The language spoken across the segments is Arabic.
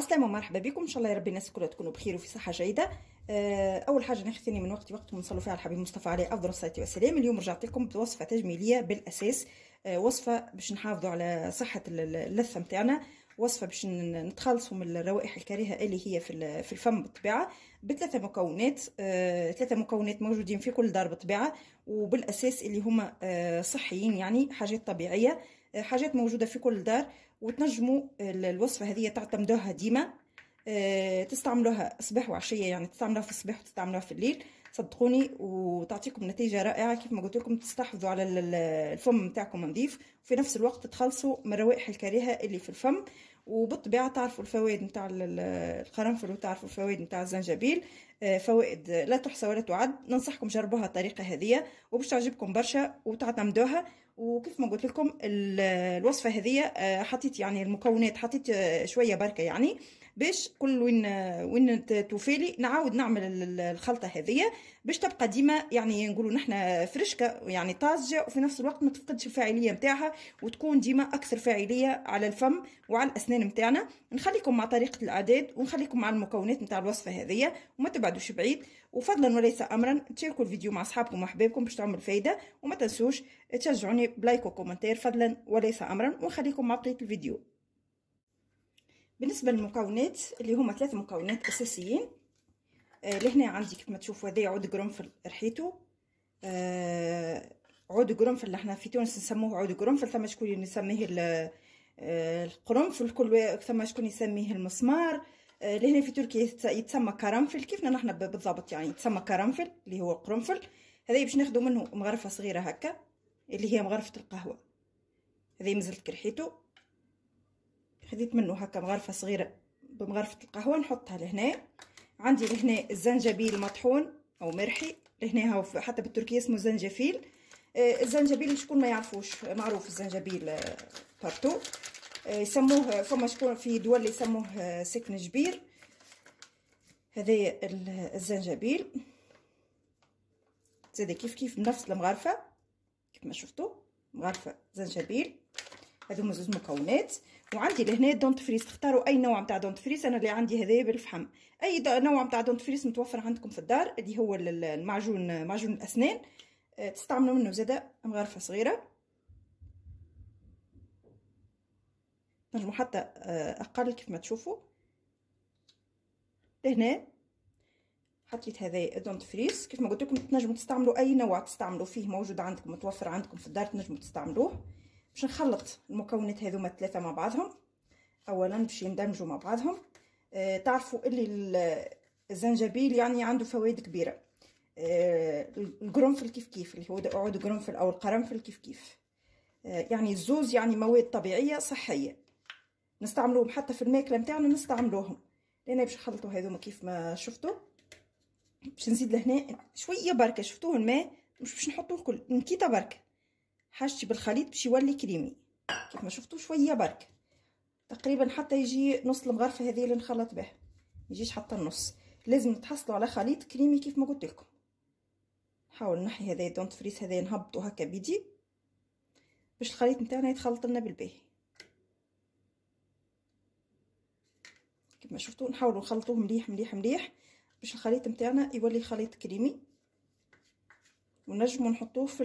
السلام ومرحبا بكم ان شاء الله يا رب الناس كلها تكونوا بخير وفي صحه جيده آه، اول حاجه ناخذ من وقت وقت ونصلوا فيها على الحبيب مصطفى عليه افضل الصلاه والسلام اليوم رجعت لكم بوصفه تجميليه بالاساس آه، وصفه باش نحافظوا على صحه اللثه نتاعنا وصفه باش نتخلصوا من الروائح الكريهه اللي هي في في الفم بالطبيعه بثلاثه مكونات آه، ثلاثه مكونات موجودين في كل دار بالطبيعه وبالاساس اللي هما صحيين يعني حاجات طبيعيه حاجات موجوده في كل دار وتنجموا الوصفه هذه تعتمدوها ديما آه، تستعملوها صباح وعشيه يعني تستعملوها في الصباح وتستعملوها في الليل صدقوني وتعطيكم نتيجه رائعه كيف ما قلت لكم تستحفظوا على الفم نتاعكم نظيف وفي نفس الوقت تخلصوا من الروائح الكريهه اللي في الفم وبالطبيعه تعرفوا الفوائد نتاع القرنفل وتعرفوا الفوائد نتاع الزنجبيل آه، فوائد لا تحصى ولا تعد ننصحكم جربوها الطريقه هذه وباش تعجبكم برشا وتعتمدوها وكيف ما قلت لكم الوصفه هذه آه، حطيت يعني المكونات حطيت آه، شويه بركه يعني باش كل وين وين توفالي نعاود نعمل الخلطه هذه باش تبقى ديما يعني نقولوا نحنا فرشكه يعني طازجه وفي نفس الوقت ما تفقدش الفاعليه نتاعها وتكون ديما اكثر فاعليه على الفم وعلى الاسنان نتاعنا نخليكم مع طريقه الاعداد ونخليكم مع المكونات نتاع الوصفه هذه وما تبعدوش بعيد وفضلا وليس امرا تشاركوا الفيديو مع اصحابكم واحبابكم باش تعمل فايده وما تنسوش تشجعوني بلايك وكومنتير فضلا وليس امرا ونخليكم مع بقيه الفيديو بالنسبه للمكونات اللي هما ثلاث مكونات اساسيين آه لهنا عندي كيف ما تشوفوا هذا عود قرنفل ريحته آه عود قرنفل احنا في تونس نسموه عود قرنفل ثم شكون يسميه آه، القرنفل كل ثم شكون يسميه المسمار آه لهنا في تركيا يتسمى كرنفل كيفنا نحن بالضبط يعني يتسمى كرنفل اللي هو القرنفل هذا باش ناخذ منه مغرفه صغيره هكا اللي هي مغرفه القهوه هذه مزلت كرحيتو خديت منه هكا مغرفه صغيره بمغرفه القهوه نحطها لهنا عندي لهنا الزنجبيل مطحون او مرحي لهنا هو حتى بالتركي اسمه زنجفيل آه، الزنجبيل شكون ما يعرفوش معروف الزنجبيل آه، بارتو آه، يسموه فما شكون في دول يسموه سكن جبير هذايا الزنجبيل زاد كيف كيف بنفس المغرفه كيف ما شفتوا مغرفه زنجبيل هذوما زوج مكونات وعندي لهنا دونت فريز تختاروا اي نوع نتاع دونت فريز انا اللي عندي هذايا بالفحم اي نوع نتاع دونت فريز متوفر عندكم في الدار اللي هو المعجون معجون الاسنان آه، تستعملوا منه زاده مغرفه صغيره نجمو حتى آه، اقل كيف ما تشوفوا لهنا حطيت هذا دونت فريز كيف ما قلت لكم تنجموا تستعملوا اي نوع تستعملوا فيه موجود عندكم متوفر عندكم في الدار تنجموا تستعملوه باش نخلط المكونات هذوما الثلاثه مع بعضهم اولا باش يندمجوا مع بعضهم آه تعرفوا اللي الزنجبيل يعني عنده فوائد كبيره آه القرنفل كيف كيف اللي هو عود قرنفل او القرنفل كيف كيف آه يعني الزوز يعني مواد طبيعيه صحيه نستعملوهم حتى في الماكله نتاعنا نستعملوهم لان باش نخلطوا هذوما كيف ما شفتوا باش نزيد لهنا شويه بركه شفتوه الماء مش باش نحطوه الكل نكيته بركه حاجتي بالخليط باش يولي كريمي كيف ما شفتوا شويه برك تقريبا حتى يجي نص المغرفه هذه اللي نخلط بها يجيش حتى النص لازم تحصلوا على خليط كريمي كيف ما قلت لكم نحاول نحي هذا دونت فريس هذا نهبطه هكا بيدي باش الخليط نتاعنا يتخلط لنا بالباهي ما شفتوا نحاولوا نخلطوه مليح مليح مليح باش الخليط نتاعنا يولي خليط كريمي ونجمو نحطوه في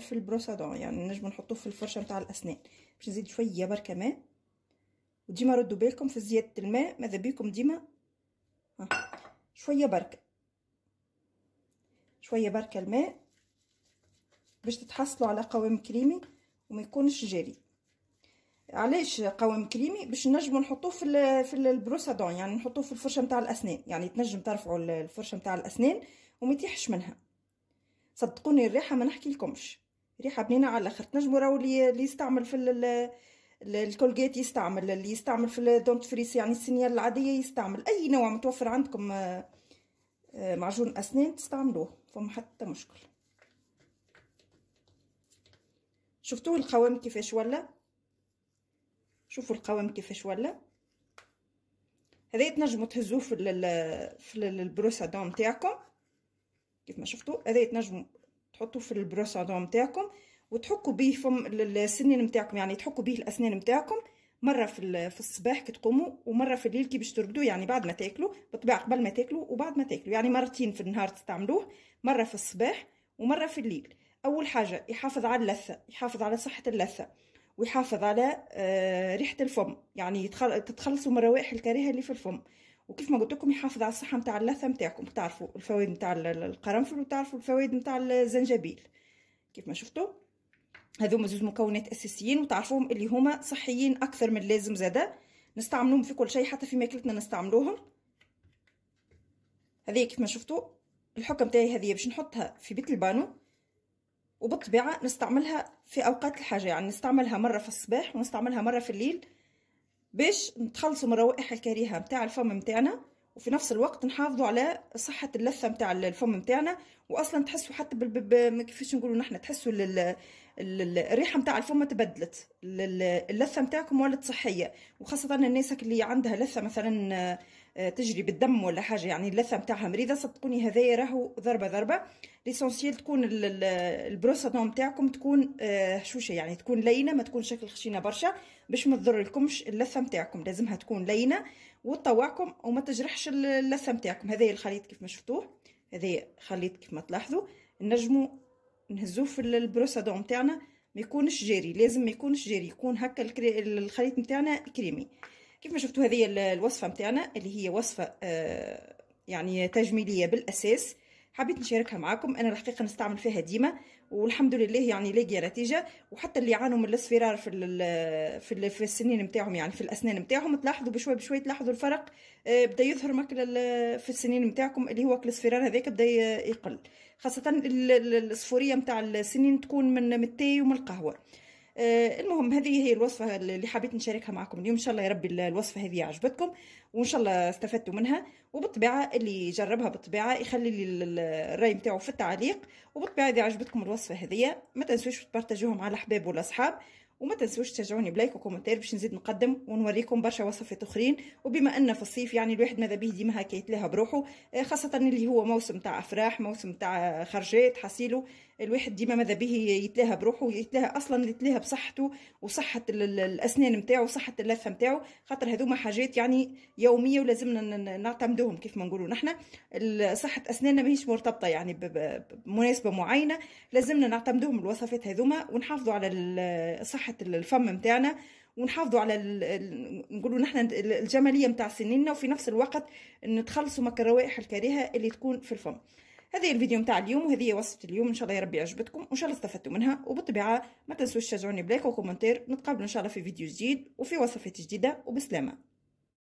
في البروسادون يعني نجمو نحطوه في الفرشه نتاع الاسنان باش نزيد شويه برك ماء وديما ردوا بالكم في زياده الماء ماذا بيكم ديما شويه برك شويه برك الماء باش تتحصلوا على قوام كريمي وما يكونش جاري علاش قوام كريمي باش نجمو نحطوه في في البروسادون يعني نحطوه في الفرشه نتاع الاسنان يعني تنجم ترفعوا الفرشه نتاع الاسنان وما منها صدقوني الريحه ما نحكي لكمش ريحه بنينه على الاخر تنجموا راهو اللي يستعمل في الكولجيت يستعمل اللي يستعمل في الدونت فريس يعني السنيال العاديه يستعمل اي نوع متوفر عندكم آه، آه، معجون اسنان تستعملوه فما حتى مشكل شفتوا القوام كيفاش ولا شوفوا القوام كيفاش ولا هذا تنجموا تهزوه في في البروسادون تاعكم كيف ما شفتوا هذا تنجموا تحطوا في البروس نتاعكم وتحكوا به فم السنين نتاعكم يعني تحكوا به الاسنان نتاعكم مره في في الصباح كي تقوموا ومره في الليل كي باش ترقدوا يعني بعد ما تاكلوا بالطبيعه قبل ما تاكلوا وبعد ما تاكلوا يعني مرتين في النهار تستعملوه مره في الصباح ومره في الليل اول حاجه يحافظ على اللثه يحافظ على صحه اللثه ويحافظ على آه، ريحه الفم يعني تتخلصوا من الروائح الكريهه اللي في الفم وكيف ما قلت لكم يحافظ على الصحه نتاع اللثه نتاعكم تعرفوا الفوائد نتاع القرنفل وتعرفوا الفوائد نتاع الزنجبيل كيف ما شفتوا هذوما زوج مكونات اساسيين وتعرفوهم اللي هما صحيين اكثر من اللازم زادا نستعملوهم في كل شيء حتى في ماكلتنا نستعملوهم هذه كيف ما شفتوا الحكم تاعي هذه باش نحطها في بيت البانو وبالطبيعه نستعملها في اوقات الحاجه يعني نستعملها مره في الصباح ونستعملها مره في الليل باش نتخلصوا من الروائح الكريهه نتاع الفم نتاعنا وفي نفس الوقت نحافظوا على صحه اللثه نتاع الفم نتاعنا واصلا تحسوا حتى كيفاش نقولوا نحن تحسوا لل... الريحه نتاع الفم تبدلت اللثه نتاعكم ولات صحيه وخاصه الناس اللي عندها لثه مثلا آه، تجري بالدم ولا حاجه يعني اللثه نتاعها مريضه صدقوني هذايا راهو ضربه ضربه ليسونسييل تكون البروسه نتاعكم تكون آه، هشوشه يعني تكون لينه ما تكون شكل خشينه برشا باش ما تضرلكمش اللثه نتاعكم لازمها تكون لينه وتطوعكم وما تجرحش اللثه نتاعكم هذا الخليط كيف ما شفتوه هذايا خليط كيف ما تلاحظوا نجمو نهزوه في البروسادو نتاعنا ما يكونش جاري لازم ما يكونش جاري يكون هكا الخليط نتاعنا كريمي كيف ما شفتوا هذه الوصفه نتاعنا اللي هي وصفه آه يعني تجميليه بالاساس حبيت نشاركها معاكم انا الحقيقه نستعمل فيها ديما والحمد لله يعني لاقيه نتيجه وحتى اللي يعانوا من الاصفرار في في في السنين نتاعهم يعني في الاسنان نتاعهم تلاحظوا بشوي بشوي تلاحظوا الفرق آه، بدا يظهر ماكل في السنين نتاعكم اللي هو الاصفرار هذاك بدا يقل خاصه الصفوريه نتاع السنين تكون من التاي ومن القهوه آه، المهم هذه هي الوصفة اللي حبيت نشاركها معكم اليوم إن شاء الله يا ربي الوصفة هذه عجبتكم وإن شاء الله استفدتوا منها وبالطبيعة اللي يجربها بالطبيعة يخلي لي الرأي متاعه في التعليق وبالطبيعة إذا عجبتكم الوصفة هذه ما تنسوش تبارتجوها مع الأحباب والأصحاب وما تنسوش تشجعوني بلايك وكومنتير باش نزيد نقدم ونوريكم برشا وصفات اخرين وبما ان في الصيف يعني الواحد ماذا به ديما هكا يتلهى بروحه آه، خاصه اللي هو موسم تاع افراح موسم تاع خرجات حصيله الواحد ديما ماذا به يتلهى بروحه يتلهى اصلا يتلهى بصحته وصحه الاسنان نتاعو وصحه اللثه نتاعو خاطر هذوما حاجات يعني يوميه ولازمنا نعتمدوهم كيف ما نقولوا نحنا صحه اسناننا ماهيش مرتبطه يعني بمناسبه معينه لازمنا نعتمدوهم الوصفات هذوما ونحافظوا على صحه صحه الفم نتاعنا ونحافظوا على نقولوا نحن الجماليه نتاع سنيننا وفي نفس الوقت نتخلصوا من الروائح الكريهه اللي تكون في الفم هذه الفيديو نتاع اليوم وهذه هي وصفه اليوم ان شاء الله يا ربي عجبتكم وان شاء الله استفدتوا منها وبالطبيعه ما تنسوش تشجعوني بلايك وكومنتير نتقابلوا ان شاء الله في فيديو جديد وفي وصفات جديده وبسلامه